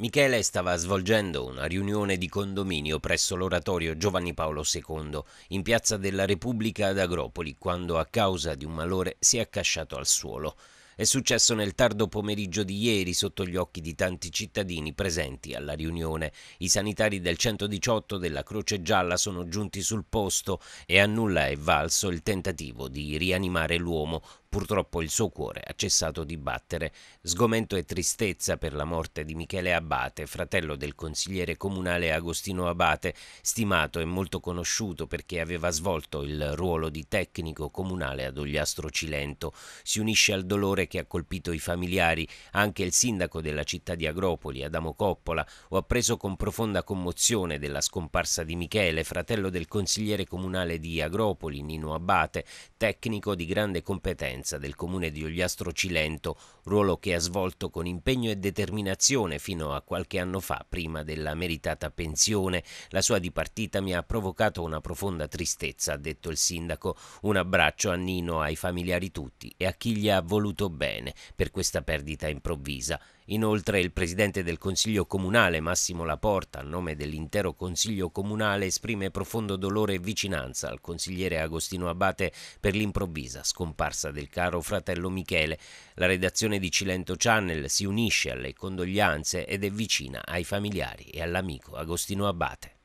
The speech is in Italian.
Michele stava svolgendo una riunione di condominio presso l'oratorio Giovanni Paolo II in piazza della Repubblica ad Agropoli quando a causa di un malore si è accasciato al suolo. È successo nel tardo pomeriggio di ieri sotto gli occhi di tanti cittadini presenti alla riunione. I sanitari del 118 della Croce Gialla sono giunti sul posto e a nulla è valso il tentativo di rianimare l'uomo, Purtroppo il suo cuore ha cessato di battere. Sgomento e tristezza per la morte di Michele Abate, fratello del consigliere comunale Agostino Abate, stimato e molto conosciuto perché aveva svolto il ruolo di tecnico comunale ad Ogliastro Cilento. Si unisce al dolore che ha colpito i familiari anche il sindaco della città di Agropoli, Adamo Coppola, ho appreso con profonda commozione della scomparsa di Michele, fratello del consigliere comunale di Agropoli, Nino Abate, tecnico di grande competenza presidenza del comune di Ogliastro Cilento, ruolo che ha svolto con impegno e determinazione fino a qualche anno fa, prima della meritata pensione. La sua dipartita mi ha provocato una profonda tristezza, ha detto il sindaco. Un abbraccio a Nino, ai familiari tutti e a chi gli ha voluto bene per questa perdita improvvisa. Inoltre il presidente del Consiglio Comunale Massimo Laporta, a nome dell'intero Consiglio Comunale, esprime profondo dolore e vicinanza al consigliere Agostino Abate per l'improvvisa scomparsa del caro fratello Michele. La redazione di Cilento Channel si unisce alle condoglianze ed è vicina ai familiari e all'amico Agostino Abate.